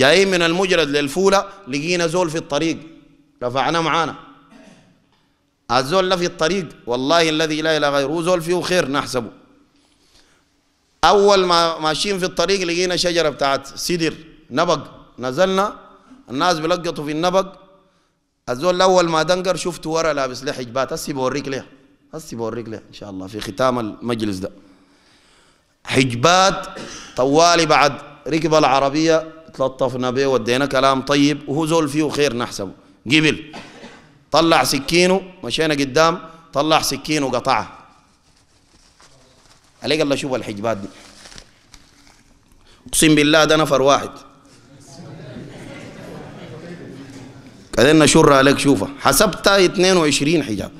جايين من المجرد للفولة لقينا زول في الطريق رفعنا معانا الزول في الطريق والله الذي لا اله غيره زول فيه خير نحسبه اول ما ماشيين في الطريق لقينا شجره بتاعت سدر نبق نزلنا الناس بلقطوا في النبق الزول الاول ما دنقر شفته ورا لابس له حجبات هسي بوريك ليه هسي بوريك ليه ان شاء الله في ختام المجلس ده حجبات طوالي بعد ركب العربيه تلطفنا به ودينا كلام طيب وهو زول فيه خير نحسبه قبل طلع سكينه مشينا قدام طلع سكينه قطعه عليك الله شوف الحجبات دي اقسم بالله ده نفر واحد كده نشرها عليك شوفها حسبتها 22 حجاب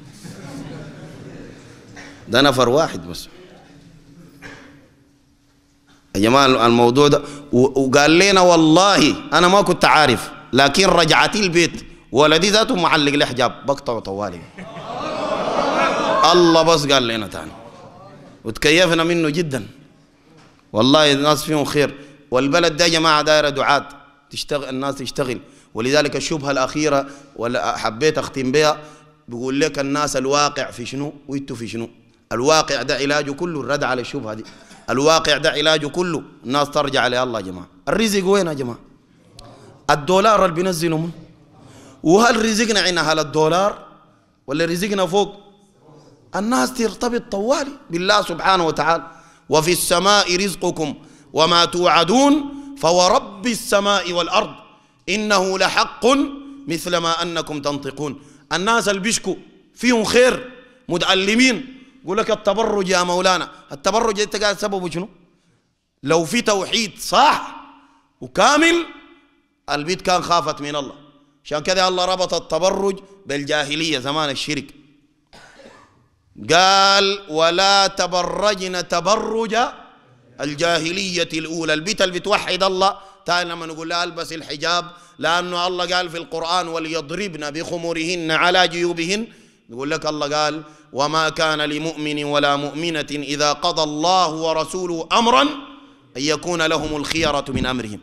ده نفر واحد بس يا جماعة الموضوع ده وقال لنا والله أنا ما كنت عارف لكن رجعتي البيت ولدي ذاته معلق لي حجاب بقطع طوالي الله بس قال لنا تاني وتكيفنا منه جدا والله الناس فيهم خير والبلد ده يا جماعة دايرة دعاة تشتغل الناس تشتغل ولذلك الشبهة الأخيرة ولا حبيت أختم بها بيقول لك الناس الواقع في شنو ويتو في شنو الواقع ده علاجه كله الرد على الشبهة دي الواقع ده علاجه كله الناس ترجع لله يا جماعه الرزق وين يا جماعه الدولار اللي بينزله من وهل رزقنا عنا هل الدولار ولا رزقنا فوق الناس ترتبط طوالي بالله سبحانه وتعالى وفي السماء رزقكم وما توعدون فورب السماء والأرض إنه لحق مثل ما أنكم تنطقون الناس اللي بيشكوا فيهم خير متعلمين يقول لك التبرج يا مولانا التبرج انت قاعد سببه شنو لو في توحيد صح وكامل البيت كان خافت من الله عشان كذا الله ربط التبرج بالجاهليه زمان الشرك قال ولا تبرجن تبرج الجاهلية الأولى البيت اللي بتوحد الله تعالى لما نقول لا ألبس الحجاب لأنه الله قال في القرآن وليضربن بخمرهن على جيوبهن يقول لك الله قال وما كان لمؤمن ولا مؤمنة إذا قضى الله ورسوله أمرا أن يكون لهم الخيرة من أمرهم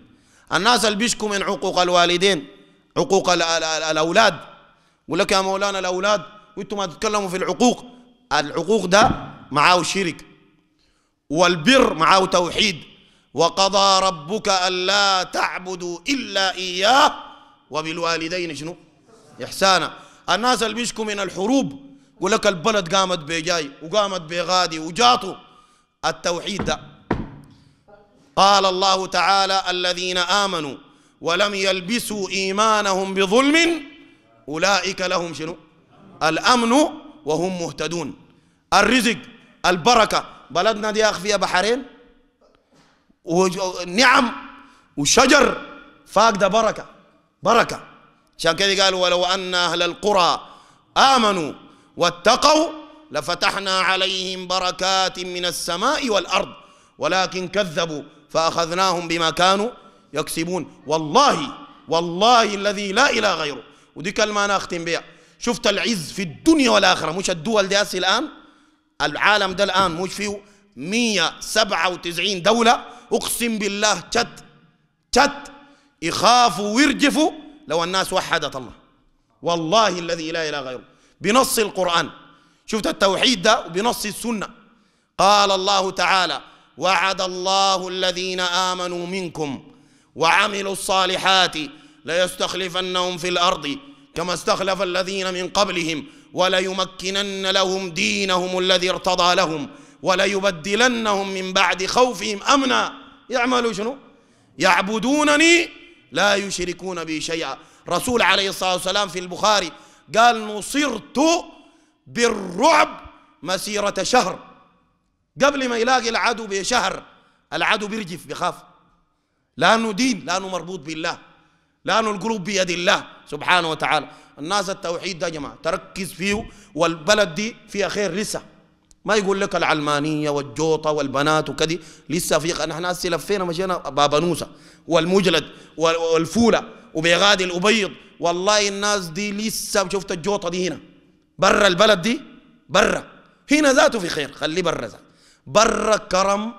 الناس اللي بيشكوا من حقوق الوالدين حقوق الأولاد يقول لك يا مولانا الأولاد وانتم ما تتكلموا في العقوق العقوق ده معاه شرك والبر معاه توحيد وقضى ربك ألا تعبدوا إلا إياه وبالوالدين شنو إحسانا الناس اللي بيشكوا من الحروب يقول لك البلد قامت بجاي وقامت بغادي وجاتوا التوحيد ده قال الله تعالى الذين آمنوا ولم يلبسوا إيمانهم بظلم أولئك لهم شنو الأمن وهم مهتدون الرزق البركة بلدنا دي أخ فيها بحرين ونعم وشجر فاقدة بركة بركة عشان كده قال ولو أن أهل القرى آمنوا واتقوا لفتحنا عليهم بركات من السماء والأرض ولكن كذبوا فأخذناهم بما كانوا يكسبون والله والله الذي لا إله غيره ودي كلمة أنا أختم بها شفت العز في الدنيا والآخرة مش الدول دي الآن العالم ده الآن مش فيه 197 دولة أقسم بالله شت شت يخافوا ويرجفوا لو الناس وحدت الله والله الذي لا إله غيره بنص القرآن شفت التوحيد ده وبنص السنة قال الله تعالى وعد الله الذين آمنوا منكم وعملوا الصالحات ليستخلفنهم في الأرض كما استخلف الذين من قبلهم وليمكنن لهم دينهم الذي ارتضى لهم وليبدلنهم من بعد خوفهم أمنا يعملوا شنو يعبدونني لا يشركون بي شيئا رسول عليه الصلاة والسلام في البخاري قال نصرت بالرعب مسيرة شهر قبل ما يلاقي العدو بشهر العدو بيرجف بخاف لأنه دين لأنه مربوط بالله لأنه القلوب بيد الله سبحانه وتعالى الناس التوحيد ده يا جماعة تركز فيه والبلد دي فيها خير لسه ما يقول لك العلمانية والجوطة والبنات وكذي لسه في نحن هسه لفينا مشينا بابانوسة والمجلد والفولة وبيغادي الأبيض والله الناس دي لسه شفت الجوطة دي هنا برا البلد دي برا هنا ذاته في خير خليه برا ذاته برا كرم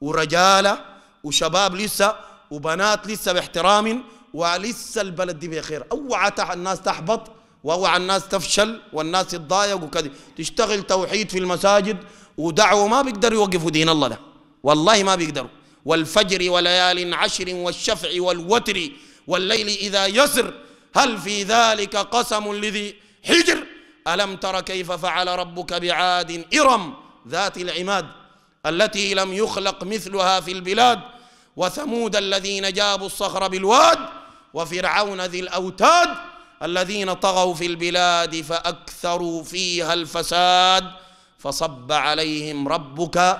ورجالة وشباب لسه وبنات لسه باحترام ولسه البلد دي بخير اوعى الناس تحبط واوعى الناس تفشل والناس تتضايق وكذا تشتغل توحيد في المساجد ودعوه ما بيقدروا يوقفوا دين الله ده والله ما بيقدروا والفجر وليال عشر والشفع والوتر والليل إذا يسر هل في ذلك قسم لذي حجر ألم تر كيف فعل ربك بعاد إرم ذات العماد التي لم يخلق مثلها في البلاد وثمود الذين جابوا الصخر بالواد وفرعون ذي الأوتاد الذين طغوا في البلاد فاكثروا فيها الفساد فصب عليهم ربك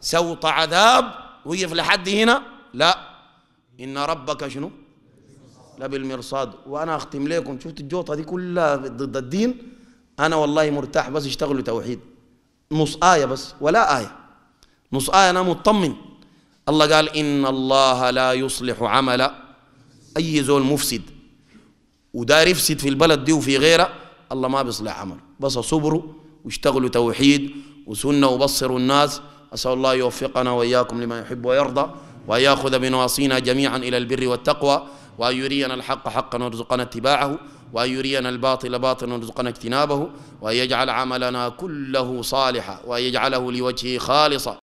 سوط عذاب وقف لحد هنا لا ان ربك شنو لا بالمرصاد وانا اختم لكم شفت الجوطه دي كلها ضد الدين انا والله مرتاح بس اشتغلوا توحيد نص ايه بس ولا ايه نص ايه انا مطمن الله قال ان الله لا يصلح عمل اي زول مفسد ودار يفسد في البلد دي وفي غيرها الله ما بيصلح عمله بس صبروا واشتغلوا توحيد وسنه وبصروا الناس اسال الله يوفقنا واياكم لما يحب ويرضى وان ياخذ بنواصينا جميعا الى البر والتقوى وأن يرينا الحق حقا وارزقنا اتباعه وأن يرينا الباطل باطلا وارزقنا اجتنابه وأن يجعل عملنا كله صالحا وأن يجعله لوجهه خالصا